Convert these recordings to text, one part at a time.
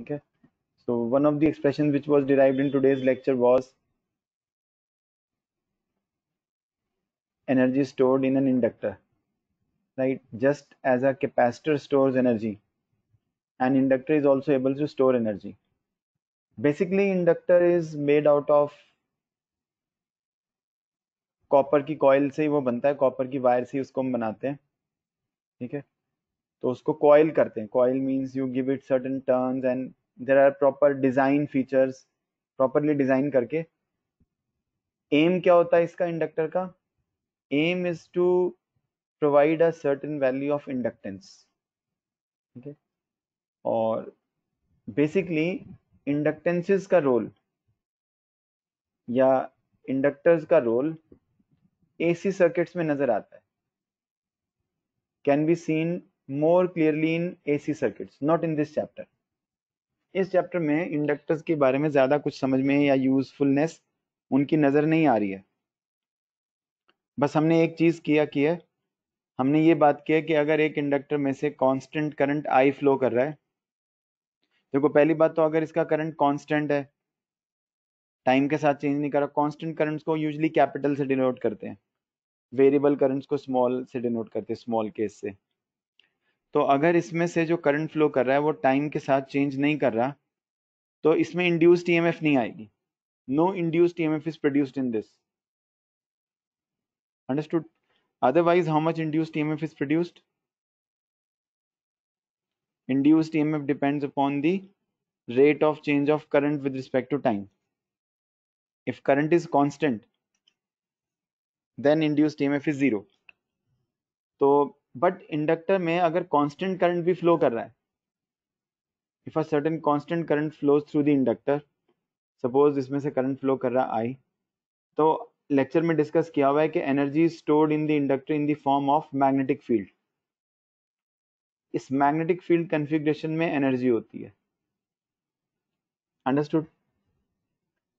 okay so one of the expression which was derived in today's lecture was energy stored in an inductor right just as a capacitor stores energy an inductor is also able to store energy basically inductor is made out of copper की coil से ही वो बनता है copper की wire से ही उसको हम बनाते हैं ठीक है तो उसको कॉयल करते हैं coil means you give it certain turn and there are proper design features properly design करके एम क्या होता है इसका इंडक्टर का aim is to provide a certain value of inductance ठीक है और बेसिकली इंडक्टेंसेस का रोल या इंडक्टर्स का रोल एसी सर्किट्स में नजर आता है can be seen more clearly in AC circuits, not in this chapter. इस चैप्टर में इंडक्टर्स के बारे में ज़्यादा कुछ समझ में या यूजफुलनेस उनकी नज़र नहीं आ रही है बस हमने एक चीज़ किया कि है हमने ये बात की है कि अगर एक इंडक्टर में से कांस्टेंट करंट आई फ्लो कर रहा है देखो पहली बात तो अगर इसका करंट कांस्टेंट है टाइम के साथ चेंज नहीं कर रहा कॉन्स्टेंट करंट्स को यूजली कैपिटल से डिनोट करते हैं वेरिएबल करंट्स को स्मॉल से डिनोट करते हैं स्मॉल केस से तो अगर इसमें से जो करंट फ्लो कर रहा है वो टाइम के साथ चेंज नहीं कर रहा तो इसमें इंड्यूस टीएमएफ नहीं आएगी no induced EMF is produced in this understood otherwise how much induced EMF is produced induced EMF depends upon the rate of change of current with respect to time if current is constant then induced EMF is zero तो but inductor में अगर constant current भी flow कर रहा है if a certain constant current flow through the inductor suppose इसमें से current flow कर रहा आई तो लेक्चर में डिस्कस किया हुआ है कि energy stored in the inductor in the form of magnetic field इस मैग्नेटिक फील्ड कन्फिग्रेशन में एनर्जी होती है understood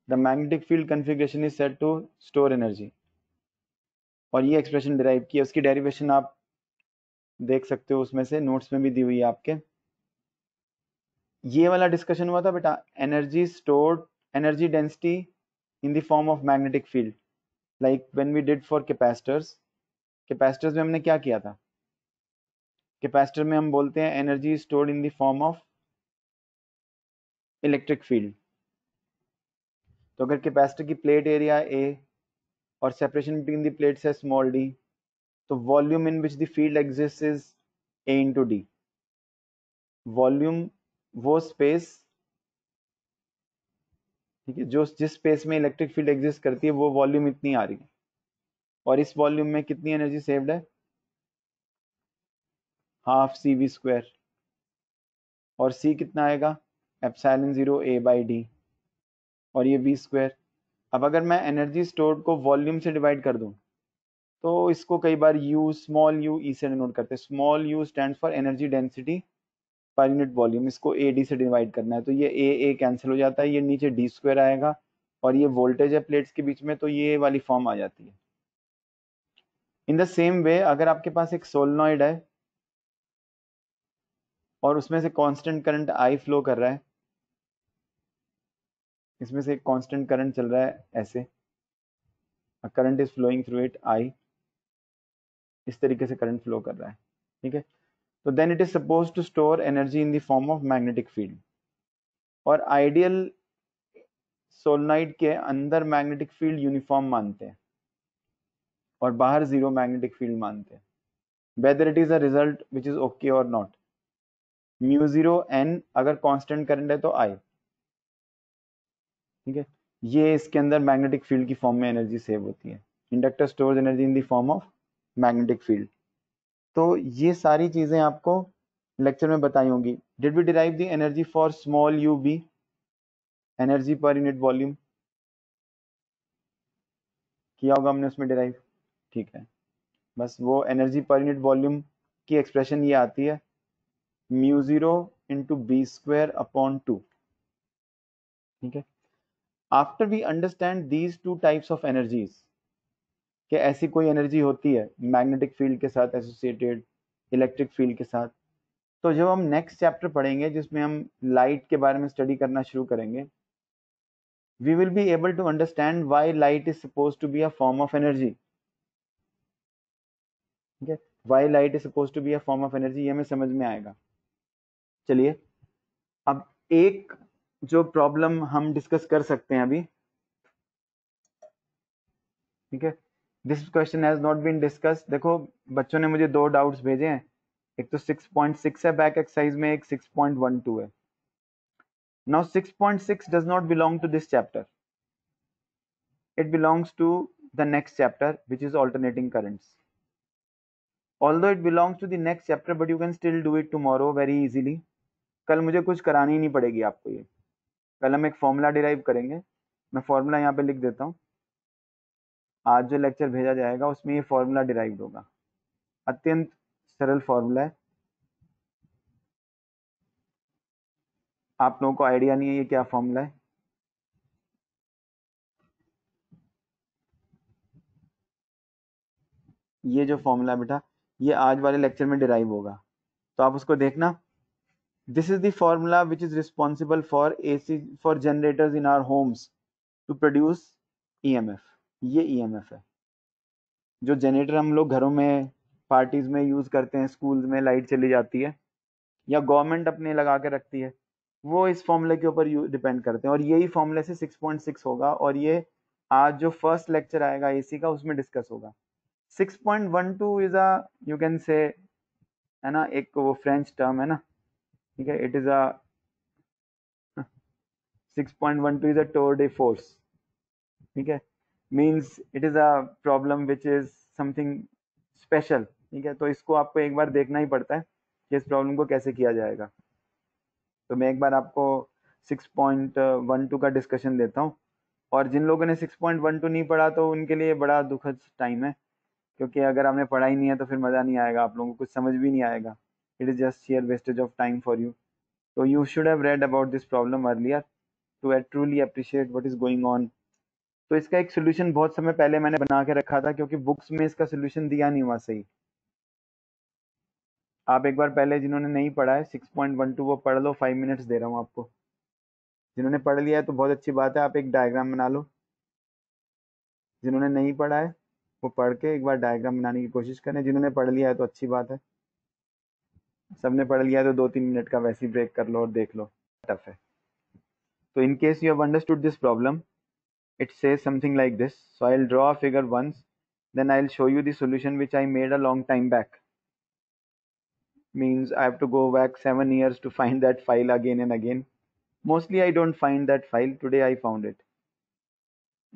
the magnetic field configuration is set to store energy और ये एक्सप्रेशन डिराइव किया उसकी डेरिवेशन आप देख सकते हो उसमें से नोट्स में भी दी हुई है आपके ये वाला डिस्कशन हुआ था बेटा energy stored energy density in the form of magnetic field like when we did for capacitors capacitors में हमने क्या किया था कैपेसिटर में हम बोलते हैं energy stored in the form of electric field तो अगर कैपेसिटर की प्लेट एरिया ए और सेपरेशन बिटवीन द प्लेट्स है स्मॉल डी तो volume in which the field field is A A into D volume वो स्पेस ठीक है जो जिस स्पेस में इलेक्ट्रिक फील्ड एग्जिस्ट करती है वो वॉल्यूम इतनी आ रही है और इस वॉल्यूम में कितनी एनर्जी सेव्ड है हाफ सी वी स्क्वायर और सी कितना आएगा epsilon zero A by D और ये वी स्क्वायर अब अगर मैं एनर्जी स्टोर्ड को वॉल्यूम से डिवाइड कर दूं तो इसको कई बार यू स्मॉल यू ई से डिनोट करते हैं small U stand for energy density per unit volume इसको ए डी से डिवाइड करना है तो ये ए ए कैंसिल हो जाता है ये नीचे डी स्क्वायर आएगा और ये वोल्टेज है प्लेट्स के बीच में तो ये वाली फॉर्म आ जाती है इन द सेम वे अगर आपके पास एक सोलनॉइड है और उसमें से कांस्टेंट करंट आई फ्लो कर रहा है इसमें से कांस्टेंट करंट चल रहा है ऐसे current is flowing through it I इस तरीके से करंट फ्लो कर रहा है ठीक है तो then it is suppose to store energy in the form of magnetic field और आइडियल सोलनाइट के अंदर मैग्नेटिक फील्ड यूनिफॉर्म मानते हैं और बाहर जीरो मैग्नेटिक फील्ड मानते हैं whether it is a result which is okay और नॉट म्यू जीरो एन अगर कांस्टेंट करंट है तो आई ठीक है ये इसके अंदर मैग्नेटिक फील्ड की फॉर्म में एनर्जी सेव होती है inductor stores energy in the form of magnetic field तो ये सारी चीज़ें आपको लेक्चर में बताई होंगी did we derive the energy for small U B energy per unit volume किया होगा हमने उसमें डिराइव ठीक है बस वो एनर्जी पर यूनिट वॉल्यूम की एक्सप्रेशन ये आती है mu zero into B square upon two ठीक है after we understand these two types of energies कि ऐसी कोई एनर्जी होती है मैग्नेटिक फील्ड के साथ एसोसिएटेड इलेक्ट्रिक फील्ड के साथ तो जब हम नेक्स्ट चैप्टर पढ़ेंगे जिसमें हम लाइट के बारे में स्टडी करना शुरू करेंगे we will be able to understand why light is supposed to be a form of energy okay why light is supposed to be a form of energy ये हमें समझ में आएगा चलिए अब एक जो प्रॉब्लम हम डिस्कस कर सकते हैं अभी ठीक है this question has not been discuss देखो बच्चों ने मुझे दो डाउट्स भेजे हैं एक तो 6.6 है बैक एक्सरसाइज में एक 6.12 है now 6.6 does not belong to this chapter it belongs to the next chapter which is alternating currents although it belongs to the next chapter but you can still do it tomorrow very easily कल मुझे कुछ करानी ही नहीं पड़ेगी आपको ये कल हम एक फॉर्मूला डिराइव करेंगे मैं फॉर्मूला यहाँ पे लिख देता हूँ आज जो लेक्चर भेजा जाएगा उसमें ये फॉर्मूला डिराइव होगा अत्यंत सरल फॉर्मूला है आप लोगों को आइडिया नहीं है ये क्या फॉर्मूला है ये जो फॉर्मूला बेटा ये आज वाले लेक्चर में डिराइव होगा तो आप उसको देखना this is the formula which is responsible for A C for generators in our homes to produce E M F ये ईएमएफ e है जो जनरेटर हम लोग घरों में पार्टीज में यूज़ करते हैं स्कूल में लाइट चली जाती है या गवर्नमेंट अपने लगा के रखती है वो इस फॉर्मूले के ऊपर डिपेंड करते हैं और यही फॉर्मूले से 6.6 होगा और ये आज जो फर्स्ट लेक्चर आएगा एसी का उसमें डिस्कस होगा 6.12 is a you can say है ना एक वो फ्रेंच टर्म है ना ठीक है it is a 6.12 is a tour de force ठीक है means it is a problem which is something special ठीक है तो इसको आपको एक बार देखना ही पड़ता है कि इस प्रॉब्लम को कैसे किया जाएगा तो मैं एक बार आपको 6.12 का डिस्कशन देता हूँ और जिन लोगों ने 6.12 नहीं पढ़ा तो उनके लिए बड़ा दुखद टाइम है क्योंकि अगर आपने पढ़ा ही नहीं है तो फिर मज़ा नहीं आएगा आप लोगों को कुछ समझ भी नहीं आएगा it is just sheer wastage of time for you तो you should have read about this problem earlier to truly appreciate what is going on तो इसका एक सोल्यूशन बहुत समय पहले मैंने बना के रखा था क्योंकि बुक्स में इसका सोल्यूशन दिया नहीं हुआ सही आप एक बार पहले जिन्होंने नहीं पढ़ा है सिक्स पॉइंट वन टू वो पढ़ लो फाइव मिनट्स दे रहा हूँ आपको जिन्होंने पढ़ लिया है तो बहुत अच्छी बात है आप एक डायग्राम बना लो जिन्होंने नहीं पढ़ा है वो पढ़ के एक बार डायग्राम बनाने की कोशिश करें जिन्होंने पढ़ लिया है तो अच्छी बात है सबने पढ़ लिया है तो दो तीन मिनट का वैसे ही ब्रेक कर लो और देख लो टफ है तो in case you have understood this problem it says something like this so i'll draw a figure once then i'll show you the solution which i made a long time back means i have to go back 7 years to find that file again and again mostly i don't find that file today i found it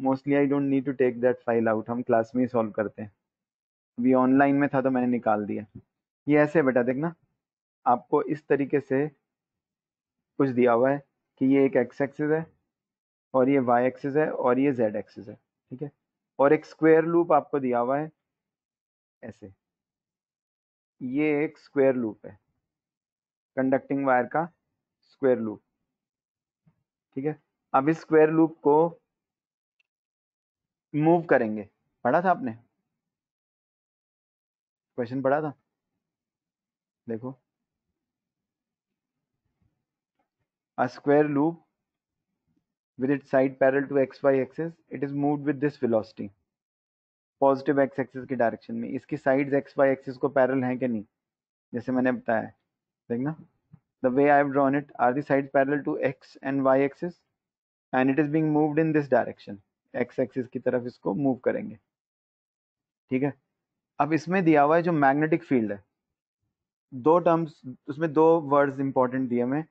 mostly i don't need to take that file out hum class mein solve karte hain हैं online mein tha to maine nikal diya ye aise beta dekhna aapko is tarike se kuch diya hua hai ki ye ek x axis hai और ये Y axis है और ये Z axis है ठीक है और एक स्क्वेयर लूप आपको दिया हुआ है ऐसे ये एक स्क्वेयर लूप है कंडक्टिंग वायर का स्क्वेयर लूप ठीक है अब इस स्क्वेयर लूप को मूव करेंगे पढ़ा था आपने क्वेश्चन पढ़ा था देखो a square loop with its side parallel to xy axis it is moved with this velocity positive X axis की डायरेक्शन में इसकी साइड्स एक्स वाई एक्सिस को पैरल हैं कि नहीं जैसे मैंने बताया है देखना the way I have drawn it are the parallel to X and Y axis and it is being moved in this direction X axis की तरफ इसको मूव करेंगे ठीक है अब इसमें दिया हुआ है जो मैग्नेटिक फील्ड है दो टर्म्स उसमें दो वर्ड्स इंपॉर्टेंट दिए हुए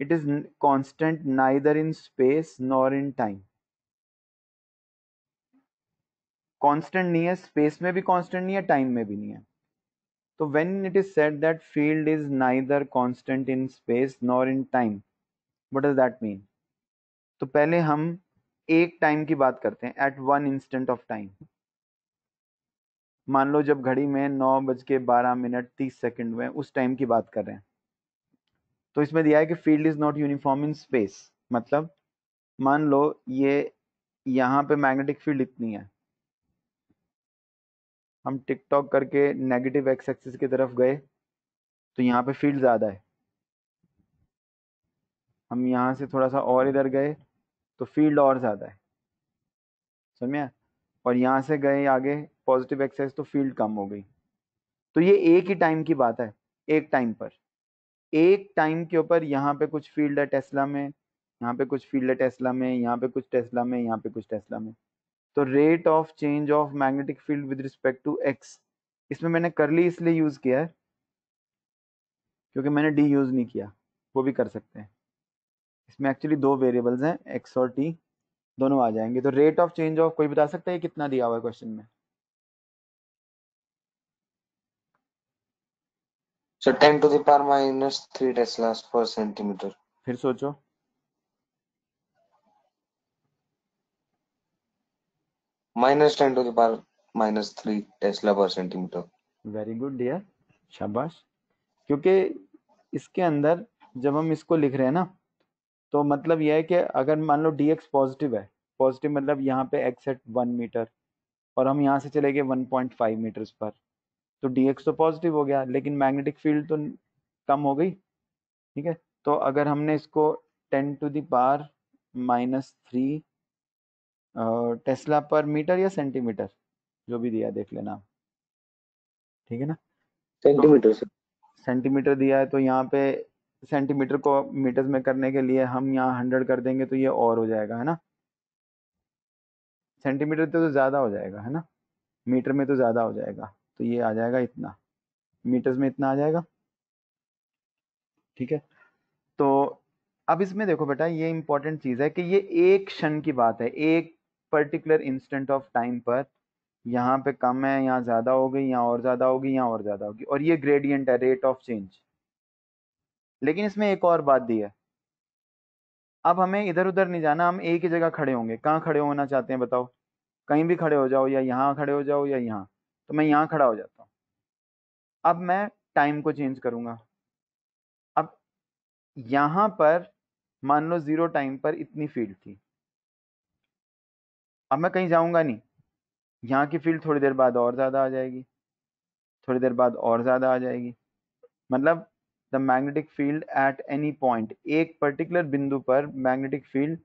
It is constant neither in space nor in time. Constant नहीं है स्पेस में भी कॉन्स्टेंट नहीं है टाइम में भी नहीं है तो when it is set that field is neither constant in space nor in time what is that mean तो पहले हम एक टाइम की बात करते हैं at one instant of time मान लो जब घड़ी में नौ बज के बारह मिनट तीस सेकेंड हुए उस टाइम की बात कर रहे हैं तो इसमें दिया है कि field is not uniform in space मतलब मान लो ये यहाँ पे मैग्नेटिक फील्ड इतनी है हम टिकटॉक करके नेगेटिव एक्स एक्सिस की तरफ गए तो यहाँ पे फील्ड ज़्यादा है हम यहाँ से थोड़ा सा और इधर गए तो फील्ड और ज़्यादा है समझा और यहाँ से गए आगे पॉजिटिव एक्सेस तो फील्ड कम हो गई तो ये एक ही टाइम की बात है एक टाइम पर एक टाइम के ऊपर यहाँ पे कुछ फील्ड है टेस्ला में यहाँ पे कुछ फील्ड है टेस्ला में यहाँ पे कुछ टेस्ला में यहाँ पे कुछ टेस्ला में तो rate of change of magnetic field with respect to X इसमें मैंने करली इसलिए यूज़ किया है क्योंकि मैंने डी यूज़ नहीं किया वो भी कर सकते हैं इसमें एक्चुअली दो वेरिएबल्स हैं एक्स और टी दोनों आ जाएंगे तो रेट ऑफ चेंज ऑफ कोई बता सकता है कितना दिया हुआ है क्वेश्चन में so ten to the power minus three tesla per centimetre फिर सोचो minus ten to the power minus three tesla per centimetre very good dear शाबाश क्योंकि इसके अंदर जब हम इसको लिख रहे हैं ना तो मतलब यह है कि अगर मान लो डी एक्स पॉजिटिव है पॉजिटिव मतलब यहाँ पे एक्स एट वन मीटर और हम यहाँ से चले गए वन पॉइंट फाइव मीटर्स पर तो dx तो पॉजिटिव हो गया लेकिन मैग्नेटिक फील्ड तो कम हो गई ठीक है तो अगर हमने इसको ten to the power minus three tesla per metre या सेंटीमीटर जो भी दिया देख लेना ठीक है ना सेंटीमीटर तो, सेंटीमीटर दिया है तो यहाँ पे सेंटीमीटर को मीटर में करने के लिए हम यहाँ हंड्रेड कर देंगे तो ये और हो जाएगा है ना सेंटीमीटर तो ज़्यादा हो जाएगा है ना मीटर में तो ज़्यादा हो जाएगा तो ये आ जाएगा इतना मीटर्स में इतना आ जाएगा ठीक है तो अब इसमें देखो बेटा ये इंपॉर्टेंट चीज़ है कि ये एक क्षण की बात है एक पर्टिकुलर इंस्टेंट ऑफ टाइम पर यहाँ पे कम है यहाँ ज़्यादा हो गई यहाँ और ज़्यादा होगी यहाँ और ज़्यादा होगी और ये ग्रेडियंट है रेट ऑफ चेंज लेकिन इसमें एक और बात दी है अब हमें इधर उधर नहीं जाना हम एक ही जगह खड़े होंगे कहाँ खड़े होना चाहते हैं बताओ कहीं भी खड़े हो जाओ या यहाँ खड़े हो जाओ या यहाँ तो मैं यहाँ खड़ा हो जाता हूँ अब मैं टाइम को चेंज करूँगा अब यहाँ पर मान लो ज़ीरो टाइम पर इतनी फील्ड थी अब मैं कहीं जाऊँगा नहीं यहाँ की फील्ड थोड़ी देर बाद और ज़्यादा आ जाएगी थोड़ी देर बाद और ज़्यादा आ जाएगी मतलब the magnetic field at any point एक पर्टिकुलर बिंदु पर मैग्नेटिक फील्ड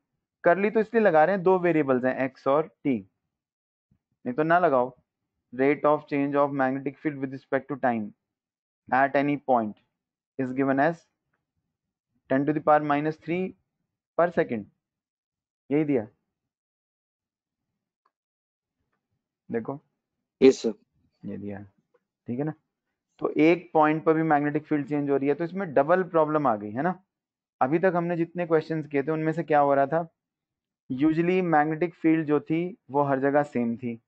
कर ली तो इसलिए लगा रहे हैं दो वेरिएबल्स हैं एक्स और टी नहीं तो ना लगाओ rate of change of magnetic field with respect to time at any point is given as 10 to the power minus 3 per second यही दिया देखो yes, ये दिया ठीक है ना तो एक पॉइंट पर भी मैग्नेटिक फील्ड चेंज हो रही है तो इसमें डबल प्रॉब्लम आ गई है ना अभी तक हमने जितने क्वेश्चंस किए थे उनमें से क्या हो रहा था यूजली मैग्नेटिक फील्ड जो थी वो हर जगह सेम थी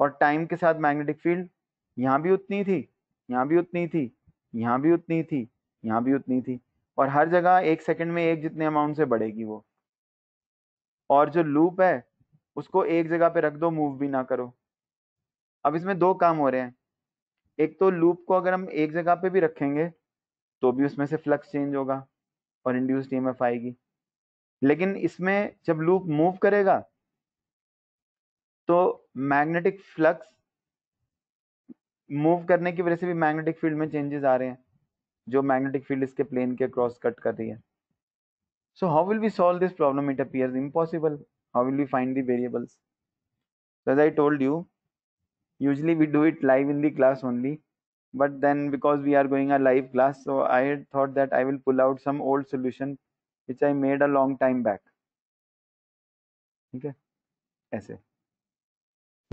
और टाइम के साथ मैग्नेटिक फील्ड यहाँ भी उतनी थी यहाँ भी उतनी थी यहाँ भी उतनी थी यहाँ भी उतनी थी और हर जगह एक सेकंड में एक जितने अमाउंट से बढ़ेगी वो और जो लूप है उसको एक जगह पे रख दो मूव भी ना करो अब इसमें दो काम हो रहे हैं एक तो लूप को अगर हम एक जगह पे भी रखेंगे तो भी उसमें से फ्लक्स चेंज होगा और इंड्यूस टीम एफ आएगी लेकिन इसमें जब लूप मूव करेगा तो मैग्नेटिक फ्लक्स मूव करने की वजह से भी मैग्नेटिक फील्ड में चेंजेस आ रहे हैं जो मैग्नेटिक फील्ड इसके प्लेन के क्रॉस कट कर रही है so how will we solve this problem it appear impossible how will we find the variables as I told you usually we do it live in the class only but then because we are going a live class so I thought that I will pull out some old solution which I made a long time back ठीक है ऐसे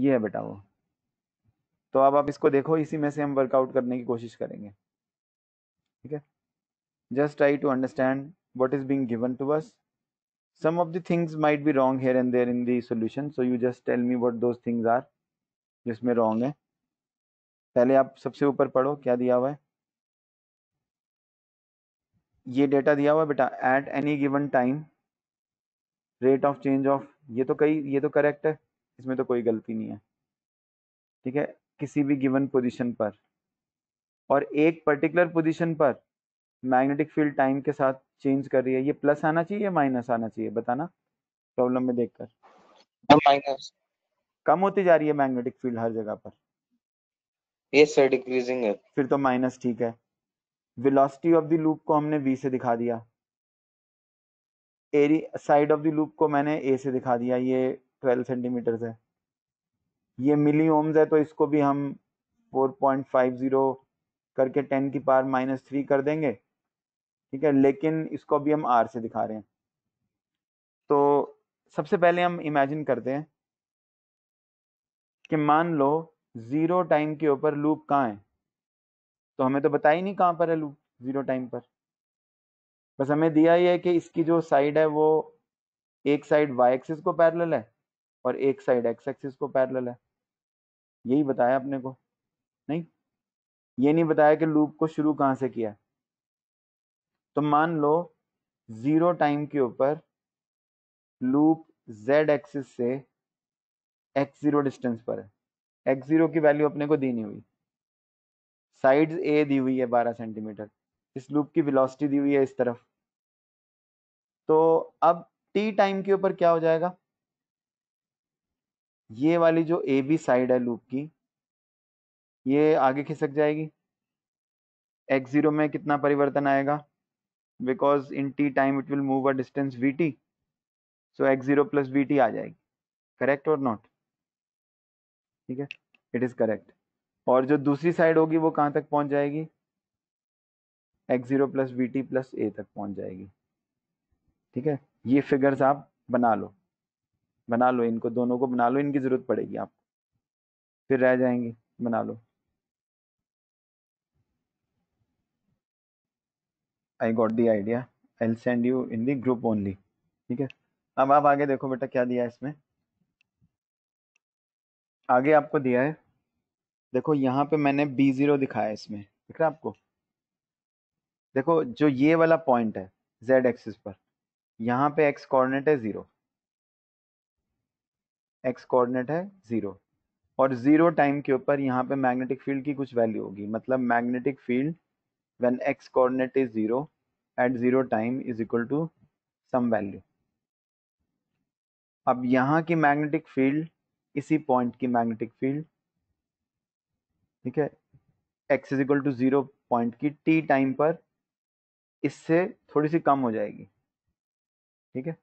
ये है बेटा वो तो अब आप इसको देखो इसी में से हम वर्कआउट करने की कोशिश करेंगे ठीक है just try to understand what is being given to us some of the things might be wrong here and there in the solution so you just tell me what दो थिंग्स आर जिसमें wrong है पहले आप सबसे ऊपर पढ़ो क्या दिया हुआ है ये डेटा दिया हुआ है बेटा at any given time rate of change of ये तो कई ये तो करेक्ट है इसमें तो कोई गलती नहीं है ठीक है किसी भी गिवन पोजीशन पर और एक पर्टिकुलर पोजीशन पर मैग्नेटिक फील्ड टाइम के साथ चेंज कर रही है ये प्लस आना चाहिए या माइनस आना चाहिए बताना प्रॉब्लम में देखकर माइनस हाँ, कम होती जा रही है मैग्नेटिक फील्ड हर जगह पर यस सर डिक्रीजिंग है फिर तो माइनस ठीक है वेलोसिटी ऑफ द लूप को हमने वी से दिखा दिया every side of the loop को मैंने ए से दिखा दिया ये ट्वेल्व सेंटीमीटर्स है ये मिली ओम्स है तो इसको भी हम फोर पॉइंट फाइव ज़ीरो करके टेन की पार माइनस थ्री कर देंगे ठीक है लेकिन इसको भी हम आर से दिखा रहे हैं तो सबसे पहले हम इमेजिन करते हैं कि मान लो ज़ीरो टाइम के ऊपर लूप कहाँ है तो हमें तो बताया ही नहीं कहाँ पर है लूप ज़ीरो टाइम पर बस हमें दिया ही है कि इसकी जो साइड है वो एक साइड वाई एक्सिस को पैरेलल है और एक साइड एक्स एक्सिस को पैरेलल है यही बताया अपने को नहीं ये नहीं बताया कि लूप को शुरू कहां से किया तो मान लो जीरो टाइम के ऊपर लूप जेड एक्सिस से एक्स जीरो डिस्टेंस पर है एक्स जीरो की वैल्यू अपने को दी नहीं हुई साइड्स ए दी हुई है बारह सेंटीमीटर इस लूप की वेलोसिटी दी हुई है इस तरफ तो अब टी टाइम के ऊपर क्या हो जाएगा ये वाली जो ए बी साइड है लूप की ये आगे खिसक जाएगी एक्स जीरो में कितना परिवर्तन आएगा because in T time it will move a distance V T so X zero plus we T आ जाएगी करेक्ट और नॉट ठीक है इट इज करेक्ट और जो दूसरी साइड होगी वो कहाँ तक पहुंच जाएगी X zero plus we T plus ए तक पहुंच जाएगी ठीक है ये फिगर्स आप बना लो बना लो इनको दोनों को बना लो इनकी ज़रूरत पड़ेगी आपको फिर रह जाएंगे बना लो I got the idea I send you in the group only ठीक है अब आप आगे देखो बेटा क्या दिया है इसमें आगे आपको दिया है देखो यहाँ पे मैंने बी जीरो दिखाया है इसमें दिख रहा है आपको देखो जो ये वाला पॉइंट है जेड एक्सिस पर यहाँ पे एक्स कोऑर्डिनेट है जीरो एक्स कोऑर्डिनेट है ज़ीरो और ज़ीरो टाइम के ऊपर यहाँ पे मैग्नेटिक फील्ड की कुछ वैल्यू होगी मतलब magnetic field when X coordinate is zero at zero time is equal to some value अब यहाँ की मैग्नेटिक फील्ड इसी पॉइंट की मैग्नेटिक फील्ड ठीक है X is equal to zero point की टी टाइम पर इससे थोड़ी सी कम हो जाएगी ठीक है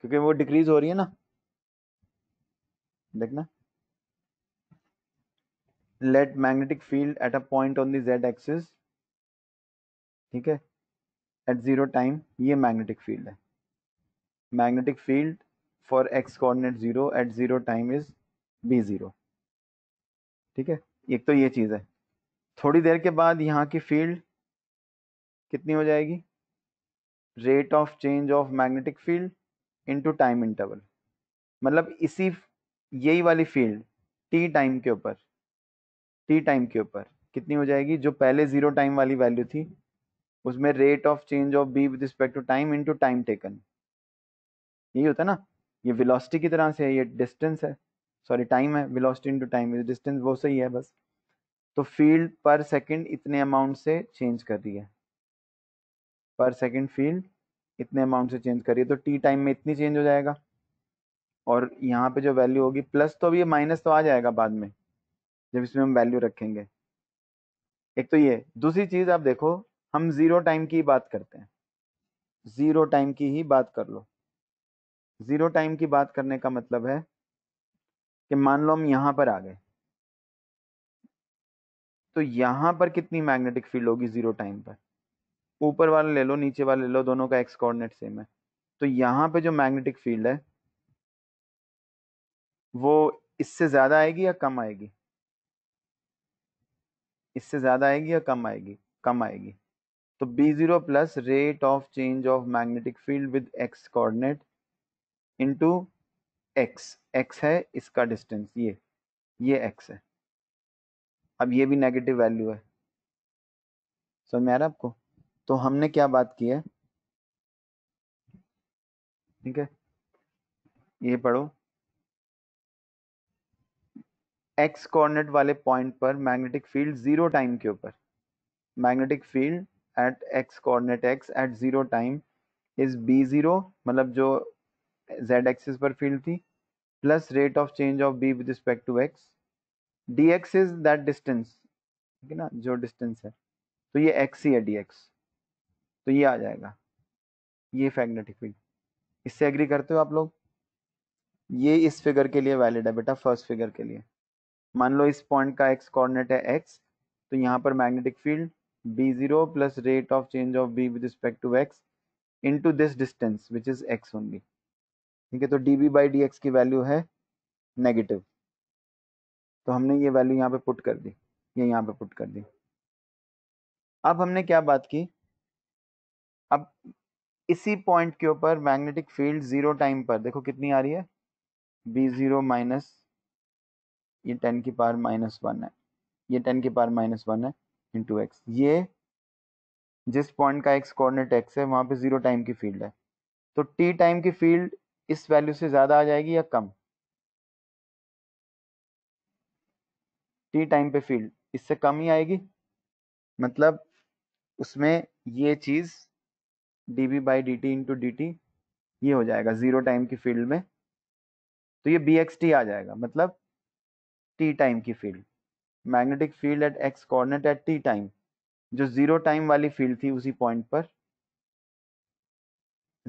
क्योंकि वो डिक्रीज हो रही है ना देखना let magnetic field at a point on the Z axis ठीक है एट ज़ीरो टाइम ये मैग्नेटिक फील्ड है magnetic field for X coordinate zero at zero time is B zero ठीक है एक तो ये चीज़ है थोड़ी देर के बाद यहाँ की फील्ड कितनी हो जाएगी rate of change of magnetic field into time interval मतलब इसी यही वाली फील्ड टी टाइम के ऊपर टी टाइम के ऊपर कितनी हो जाएगी जो पहले जीरो टाइम वाली वैल्यू थी उसमें rate of change of B with respect to time into time taken यही होता ना ये वेलोसिटी की तरह से है ये डिस्टेंस है सॉरी टाइम है वेलोसिटी इनटू टाइम डिस्टेंस वो सही है बस तो फील्ड पर सेकंड इतने अमाउंट से चेंज कर रही है पर सेकंड फील्ड इतने अमाउंट से चेंज करिए तो टी टाइम में इतनी चेंज हो जाएगा और यहाँ पे जो वैल्यू होगी प्लस तो अभी माइनस तो आ जाएगा बाद में जब इसमें हम वैल्यू रखेंगे एक तो ये दूसरी चीज़ आप देखो हम ज़ीरो टाइम की बात करते हैं ज़ीरो टाइम की ही बात कर लो ज़ीरो टाइम की बात करने का मतलब है कि मान लो हम यहां पर आ गए तो यहां पर कितनी मैग्नेटिक फील्ड होगी ज़ीरो टाइम पर ऊपर वाला ले लो नीचे वाला ले लो दोनों का एक्स कोऑर्डिनेट सेम है तो यहां पे जो मैग्नेटिक फील्ड है वो इससे ज़्यादा आएगी या कम आएगी इससे ज़्यादा आएगी या कम आएगी कम आएगी तो B zero plus rate of change of magnetic field with X coordinate into X X है इसका डिस्टेंस ये ये एक्स है अब ये भी नेगेटिव वैल्यू है समझ में आ रहा है आपको तो हमने क्या बात की है ठीक है ये पढ़ो एक्स कॉर्नेट वाले पॉइंट पर मैग्नेटिक फील्ड ज़ीरो टाइम के ऊपर magnetic field at X coordinate X at zero time is B zero मतलब जो जेड एक्सिस पर फील्ड थी plus rate of change of B with respect to x D x is that distance ठीक है ना जो डिस्टेंस है तो ये एक्स ही है डी एक्स तो ये आ जाएगा ये मैग्नेटिक फील्ड इससे एग्री करते हो आप लोग ये इस फिगर के लिए वैलिड है बेटा फर्स्ट फिगर के लिए मान लो इस पॉइंट का एक्स कॉर्डिनेट है एक्स तो यहाँ पर magnetic field B zero plus rate of change of B with respect to X to this distance which is X only ठीक है तो D B by D X की वैल्यू है नेगेटिव तो हमने ये वैल्यू यहाँ पे पुट कर दी ये यहाँ पे पुट कर दी अब हमने क्या बात की अब इसी पॉइंट के ऊपर मैग्नेटिक फील्ड जीरो टाइम पर देखो कितनी आ रही है बी जीरो माइनस ये टेन की पावर माइनस वन है ये टेन की पावर माइनस वन है इंटू एक्स ये जिस पॉइंट का एक्स कोऑर्डिनेट एक्स है वहां पे जीरो टाइम की फील्ड है तो टी टाइम की फील्ड इस वैल्यू से ज़्यादा आ जाएगी या कम टी टाइम पे फील्ड इससे कम ही आएगी मतलब उसमें ये चीज़ D B by D T into D T ये हो जाएगा ज़ीरो टाइम की फील्ड में तो ये बी एक्स टी आ जाएगा मतलब टी टाइम की field magnetic field at X coordinate at T time जो जीरो टाइम वाली फील्ड थी उसी पॉइंट पर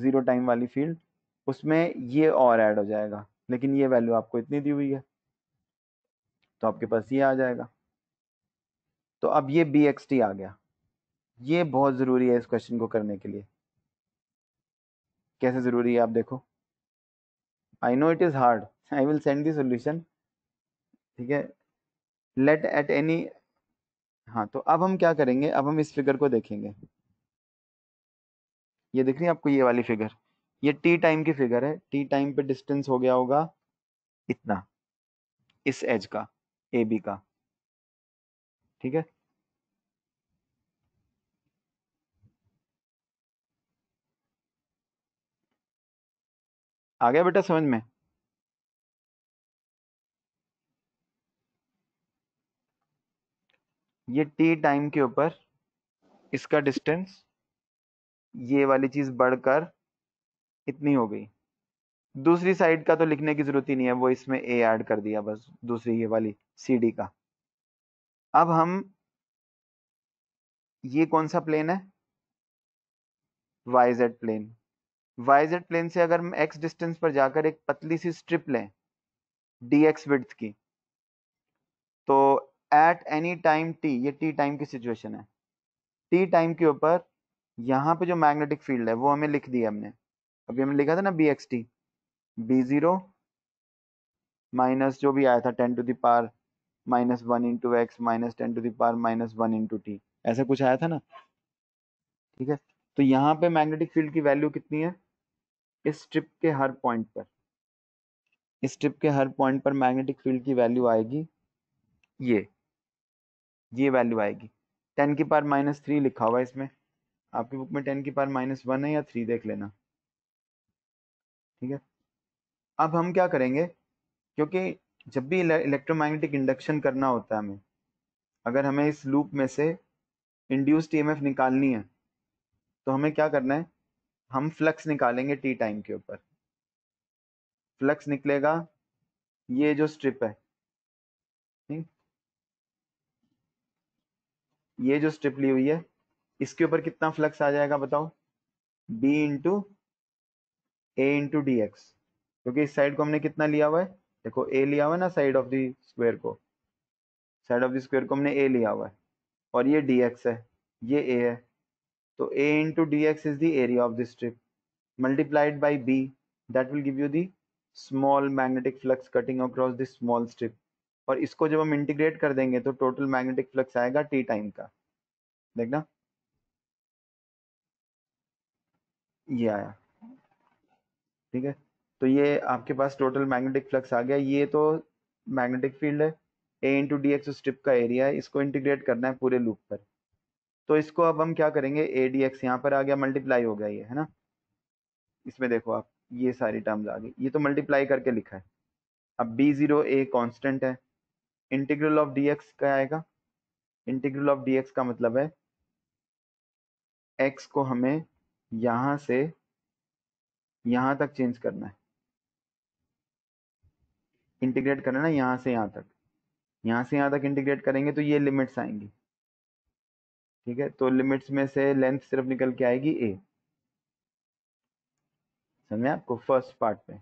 जीरो टाइम वाली फील्ड उसमें ये और ऐड हो जाएगा लेकिन ये वैल्यू आपको इतनी दी हुई है तो आपके पास ये आ जाएगा तो अब ये बी एक्स टी आ गया ये बहुत ज़रूरी है इस क्वेश्चन को करने के लिए कैसे ज़रूरी है आप देखो I know it is hard I will send the solution ठीक है लेट एट एनी हाँ तो अब हम क्या करेंगे अब हम इस फिगर को देखेंगे ये दिख रही है आपको ये वाली फिगर ये टी टाइम की फिगर है टी टाइम पे डिस्टेंस हो गया होगा इतना इस एज का ए बी का ठीक है आ गया बेटा समझ में ये टी टाइम के ऊपर इसका डिस्टेंस ये वाली चीज बढ़कर इतनी हो गई दूसरी साइड का तो लिखने की जरूरत ही नहीं है वो इसमें ए ऐड कर दिया बस दूसरी ये वाली सी डी का अब हम ये कौन सा प्लेन है Y Z plane Y Z plane से अगर हम एक्स डिस्टेंस पर जाकर एक पतली सी स्ट्रिप लें डी एक्स विड्थ की तो एट एनी टाइम टी ये टी टाइम की सिचुएशन है टी टाइम के ऊपर यहाँ पे जो मैग्नेटिक फील्ड है वो हमें लिख दिया हमने अभी हमने लिखा था ना B x T B zero minus जो भी आया था ten to the power minus one into X minus ten to the power minus one into T ऐसा कुछ आया था ना ठीक है तो यहाँ पे मैग्नेटिक फील्ड की वैल्यू कितनी है इस स्ट्रिप के हर पॉइंट पर इस स्ट्रिप के हर पॉइंट पर मैग्नेटिक फील्ड की वैल्यू आएगी ये ये वैल्यू आएगी टेन की पार माइनस थ्री लिखा हुआ है इसमें आपकी बुक में टेन की पार माइनस वन है या थ्री देख लेना ठीक है अब हम क्या करेंगे क्योंकि जब भी इलेक्ट्रोमैग्नेटिक इंडक्शन करना होता है हमें अगर हमें इस लूप में से इंड्यूस टी e निकालनी है तो हमें क्या करना है हम फ्लक्स निकालेंगे टी टाइम के ऊपर फ्लक्स निकलेगा ये जो स्ट्रिप है ये जो स्ट्रिप ली हुई है इसके ऊपर कितना फ्लक्स आ जाएगा बताओ B into A into D X क्योंकि इस साइड को हमने कितना लिया हुआ है देखो ए लिया हुआ है ना साइड ऑफ द स्क्वायर को साइड ऑफ द स्क्वायर को हमने ए लिया हुआ है और ये dx है ये ए है तो a into D x is the area of the strip multiplied by B that will give you the small magnetic flux cutting across this small strip और इसको जब हम इंटीग्रेट कर देंगे तो टोटल मैग्नेटिक फ्लक्स आएगा टी टाइम का देखना ये आया ठीक है तो ये आपके पास टोटल मैग्नेटिक फ्लक्स आ गया ये तो मैग्नेटिक फील्ड है a into D x strip का एरिया है इसको इंटीग्रेट करना है पूरे लूप पर तो इसको अब हम क्या करेंगे ए डी एक्स यहाँ पर आ गया मल्टीप्लाई हो गया ये है ना इसमें देखो आप ये सारी टर्म्स आ गई ये तो मल्टीप्लाई करके लिखा है अब बी जीरो ए कॉन्स्टेंट है इंटीग्रल ऑफ dx क्या आएगा इंटीग्रल ऑफ dx का मतलब है x को हमें यहां से यहां तक चेंज करना है इंटीग्रेट करना है यहां से यहां तक यहां से यहां तक इंटीग्रेट करेंगे तो ये लिमिट्स आएंगी ठीक है तो लिमिट्स में से लेंथ सिर्फ निकल के आएगी ए समझे आपको फर्स्ट पार्ट पे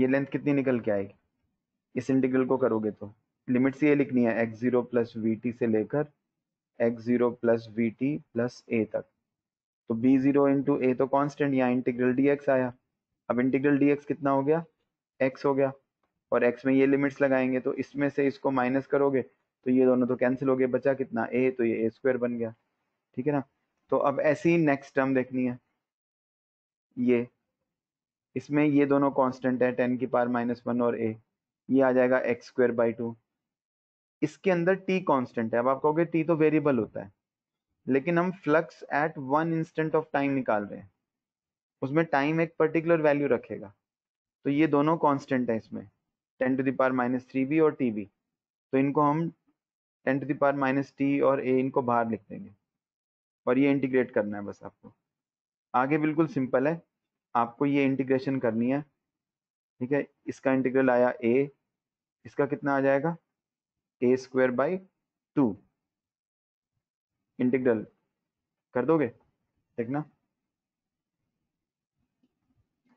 ये लेंथ कितनी निकल के आएगी इस इंटीग्रल को करोगे तो लिमिट्स ये लिखनी है x zero plus we t से लेकर x zero plus we T plus ए तक तो बी जीरो इंटू ए तो कांस्टेंट यहाँ इंटीग्रल डी एक्स आया अब इंटीग्रल डी एक्स कितना हो गया एक्स हो गया और एक्स में ये लिमिट्स लगाएंगे तो इसमें से इसको माइनस करोगे तो ये दोनों तो कैंसिल हो गए बचा कितना ए तो ये ए स्क्वायर बन गया ठीक है ना तो अब ऐसी नेक्स्ट टर्म देखनी है ये इसमें ये दोनों कांस्टेंट है टेन की पार माइनस वन और ए ये आ जाएगा एक्स स्क्वायर बाई टू इसके अंदर टी कांस्टेंट है अब आप कहोगे टी तो वेरिएबल होता है लेकिन हम flux at one instant of time निकाल रहे हैं उसमें टाइम एक पर्टिकुलर वैल्यू रखेगा तो ये दोनों कांस्टेंट है इसमें ten to the power minus three b और टी बी तो इनको हम ten to the power minus t और ए इनको बाहर लिख देंगे और ये इंटीग्रेट करना है बस आपको आगे बिल्कुल सिंपल है आपको ये इंटीग्रेशन करनी है ठीक है इसका इंटीग्रल आया ए इसका कितना आ जाएगा a square by two integral कर दोगे देखना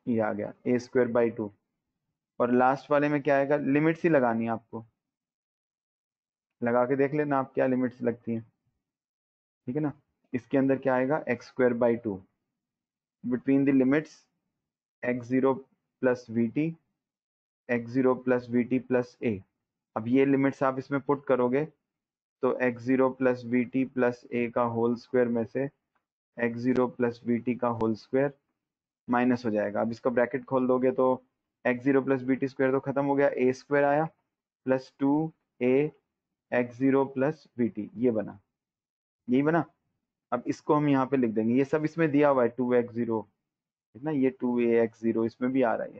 ये आ गया ए स्क्वायर बाई टू और लास्ट वाले में क्या आएगा लिमिट्स ही लगानी है आपको लगा के देख लेना आप क्या लिमिट्स लगती हैं ठीक है ना इसके अंदर क्या आएगा x square by two between the limits x zero plus we t x zero plus we T plus a अब ये लिमिट्स आप इसमें पुट करोगे तो x zero plus we T plus a का होल स्क्वायर में से x zero plus we t का होल स्क्वायर माइनस हो जाएगा अब इसका ब्रैकेट खोल दोगे तो x zero plus b t square तो खत्म हो गया ए स्क्वायर आया plus two a x zero plus we t ये बना यही बना अब इसको हम यहाँ पे लिख देंगे ये सब इसमें दिया हुआ है टू एक्स जीरो ना ये टू ए एक्स जीरो इसमें भी आ रहा है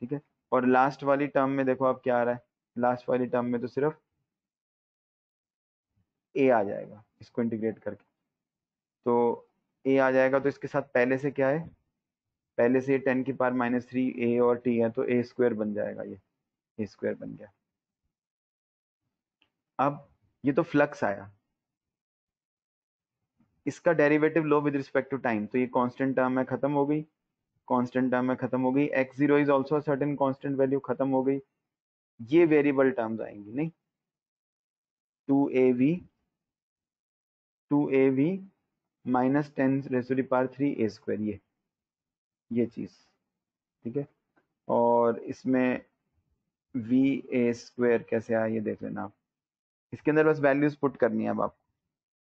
ठीक है और लास्ट वाली टर्म में देखो आप क्या आ रहा है लास्ट वाली टर्म में तो सिर्फ ए आ जाएगा इसको इंटीग्रेट करके तो ए आ जाएगा तो इसके साथ पहले से क्या है पहले से टेन की पार माइनस थ्री ए और टी है तो ए स्क्वायर बन जाएगा ये ए स्क्वायर बन गया अब ये तो फ्लक्स आया इसका डेरिवेटिव लो विद रिस्पेक्ट टू टाइम तो ये कांस्टेंट टर्म है खत्म हो गई कांस्टेंट टर्म में खत्म हो गई x zero is also certain constant value खत्म हो गई ये वेरिएबल टर्म्स आएंगी नहीं two a v two a v minus ten raised to power three a square ये ये चीज ठीक है और इसमें वी ए स्क्वायर कैसे आया ये देख लेना आप इसके अंदर बस वैल्यूज पुट करनी है अब आपको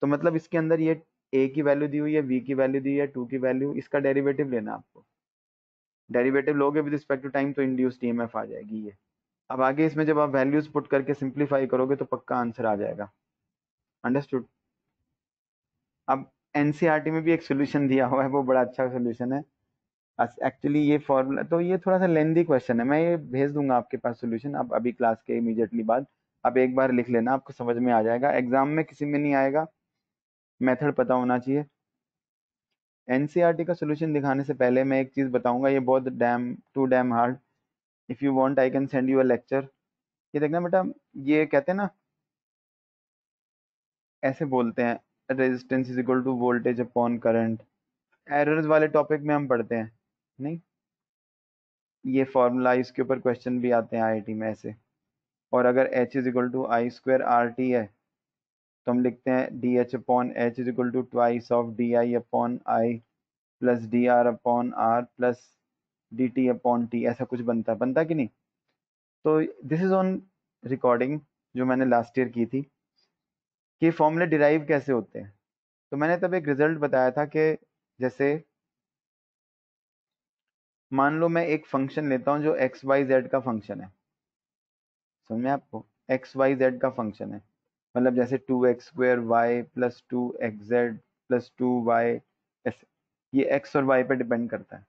तो मतलब इसके अंदर ये ए की वैल्यू दी हुई है वी की वैल्यू दी है टू की वैल्यू इसका डेरिवेटिव लेना आपको डेरिवेटिव लोगे विद रिस्पेक्ट टू टाइम तो इंड्यूस टीएमएफ आ जाएगी ये अब आगे इसमें जब आप वैल्यूज पुट करके सिंप्लीफाई करोगे तो पक्का आंसर आ जाएगा अंडरस्टूड अब एनसीईआरटी e में भी एक सोल्यूशन दिया हुआ है वो बड़ा अच्छा सोल्यूशन है एक्चुअली ये फॉर्मूला तो ये थोड़ा सा लेंदी क्वेश्चन है मैं ये भेज दूंगा आपके पास सोल्यूशन आप अभी क्लास के इमीजिएटली बाद आप एक बार लिख लेना आपको समझ में आ जाएगा एग्जाम में किसी में नहीं आएगा मेथड पता होना चाहिए एनसीईआरटी e का सोल्यूशन दिखाने से पहले मैं एक चीज़ बताऊंगा ये बहुत damn to damn hard if you want I can send you a lecture ये देखना बेटा ये कहते हैं ना ऐसे बोलते हैं resistance is equal to voltage upon current errors वाले टॉपिक में हम पढ़ते हैं नहीं ये फॉर्मूला इसके ऊपर क्वेश्चन भी आते हैं आई में ऐसे और अगर h is equal to i square r t है तो हम लिखते हैं d h upon h is equal to twice of d i upon i plus d r upon r plus d t upon t ऐसा कुछ बनता है बनता कि नहीं तो दिस इज़ ऑन रिकॉर्डिंग जो मैंने लास्ट ईयर की थी कि फॉर्मूले डिराइव कैसे होते हैं तो मैंने तब एक रिजल्ट बताया था कि जैसे मान लो मैं एक फंक्शन लेता हूँ जो एक्स वाई जेड का फंक्शन है समझे आपको एक्स वाई जेड का फंक्शन है मतलब जैसे two x square y plus two x z plus two y ऐसे ये एक्स और वाई पे डिपेंड करता है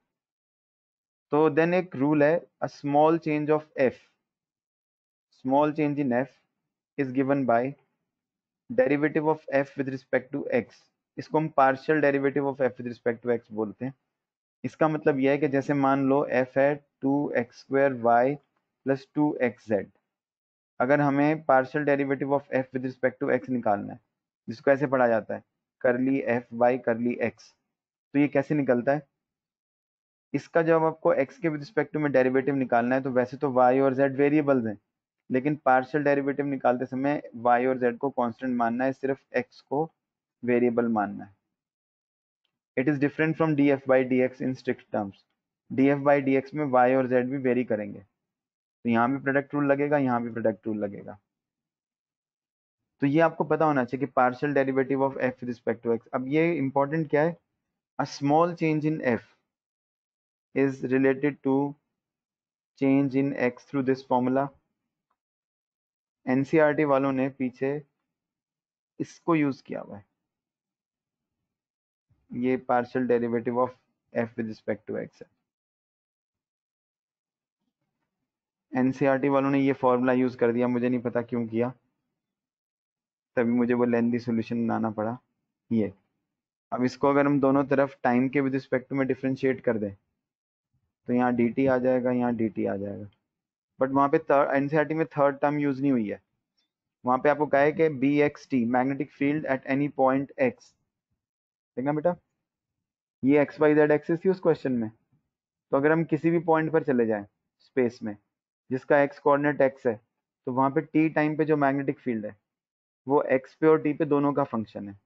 तो देन एक रूल है a small change of f small change in f is given by derivative of f with respect to x इसको हम partial derivative of f with respect to x बोलते हैं इसका मतलब यह है कि जैसे मान लो एफ है two x square y plus two x z अगर हमें partial derivative of f with respect to x निकालना है जिसको ऐसे पढ़ा जाता है करली एफ बाई करली एक्स तो ये कैसे निकलता है इसका जब आपको एक्स के विद रिस्पेक्ट टू में डेरिवेटिव निकालना है तो वैसे तो वाई और जेड वेरिएबल्स हैं लेकिन पार्शियल डेरिवेटिव निकालते समय वाई और जेड को कॉन्स्टेंट मानना है सिर्फ एक्स को वेरिएबल मानना है it is different from d f by D x in strict terms d f by D x में वाई और जेड भी वेरी करेंगे तो यहाँ भी प्रोडक्ट रूल लगेगा यहाँ भी प्रोडक्ट रूल लगेगा तो ये आपको पता होना चाहिए कि partial derivative of f respect to x अब ये इंपॉर्टेंट क्या है a small change in f is related to change in x through this formula NCERT वालों ने पीछे इसको यूज किया हुआ है ये partial derivative of f with respect to x है एनसीईआरटी e वालों ने ये फॉर्मूला यूज़ कर दिया मुझे नहीं पता क्यों किया तभी मुझे वो लेंदी सोल्यूशन बनाना पड़ा ये अब इसको अगर हम दोनों तरफ टाइम के विद रिस्पेक्ट में डिफ्रेंशिएट कर दें तो यहाँ डी टी आ जाएगा यहाँ डी टी आ जाएगा बट वहाँ पे थर्ड एन e में थर्ड टर्म यूज़ नहीं हुई है वहाँ पे आपको कहा है कि b x t magnetic field at any point x देखना बेटा ये एक्स वाई जेड एक्सिस थी उस क्वेश्चन में तो अगर हम किसी भी पॉइंट पर चले जाएं स्पेस में जिसका एक्स कोऑर्डिनेट एक्स है तो वहां पे टी टाइम पे जो मैग्नेटिक फील्ड है वो एक्स पे और टी पे दोनों का फंक्शन है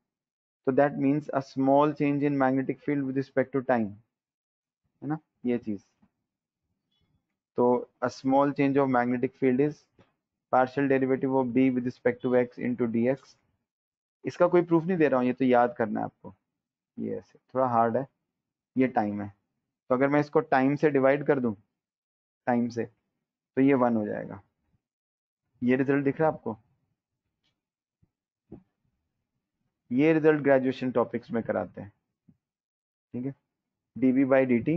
तो that means a small change in magnetic field with respect to time है ना ये चीज़ तो a small change of magnetic field is partial derivative of B with respect to x into D x इसका कोई proof नहीं दे रहा हूँ ये तो याद करना है आपको ये ऐसे थोड़ा हार्ड है ये टाइम है तो अगर मैं इसको टाइम से डिवाइड कर दूं टाइम से तो ये वन हो जाएगा ये रिजल्ट दिख रहा है आपको ये रिजल्ट ग्रेजुएशन टॉपिक्स में कराते हैं ठीक है d B by D t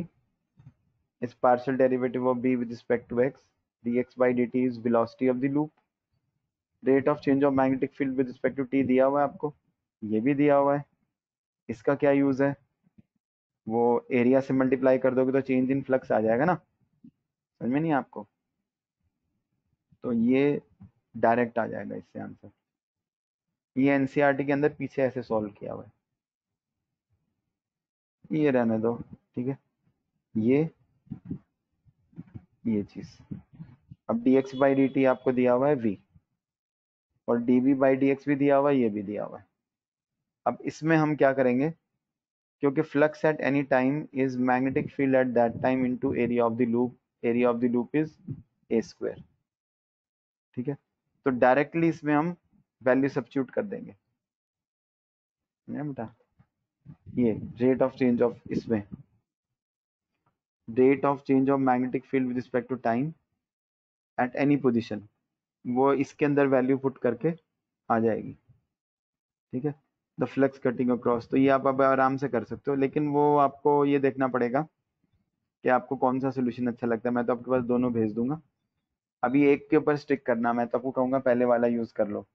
is partial derivative of B with respect to x D x by D t is velocity of the loop rate of change of magnetic field with respect to t दिया हुआ है आपको ये भी दिया हुआ है इसका क्या यूज है वो एरिया से मल्टीप्लाई कर दोगे तो चेंज इन फ्लक्स आ जाएगा ना समझ में नहीं आपको तो ये डायरेक्ट आ जाएगा इससे आंसर ये एनसीईआरटी e के अंदर पीछे ऐसे सॉल्व किया हुआ है ये रहने दो ठीक है ये ये चीज अब dx बाई डी आपको दिया हुआ है v और dv बाई डी भी दिया हुआ है ये भी दिया हुआ है अब इसमें हम क्या करेंगे क्योंकि flux at any time is magnetic field at that time into area of the loop area of the loop is a square ठीक है तो डायरेक्टली इसमें हम वैल्यू सब्सिट्यूट कर देंगे बेटा ये रेट ऑफ चेंज ऑफ इसमें rate of change of magnetic field with respect to time at any position वो इसके अंदर वैल्यू पुट करके आ जाएगी ठीक है द फ्लक्स कटिंग अक्रॉस तो ये आप अब आराम से कर सकते हो लेकिन वो आपको ये देखना पड़ेगा कि आपको कौन सा सोल्यूशन अच्छा लगता है मैं तो आपके पास दोनों भेज दूंगा अभी एक के ऊपर स्टिक करना मैं तो आपको कहूंगा पहले वाला यूज कर लो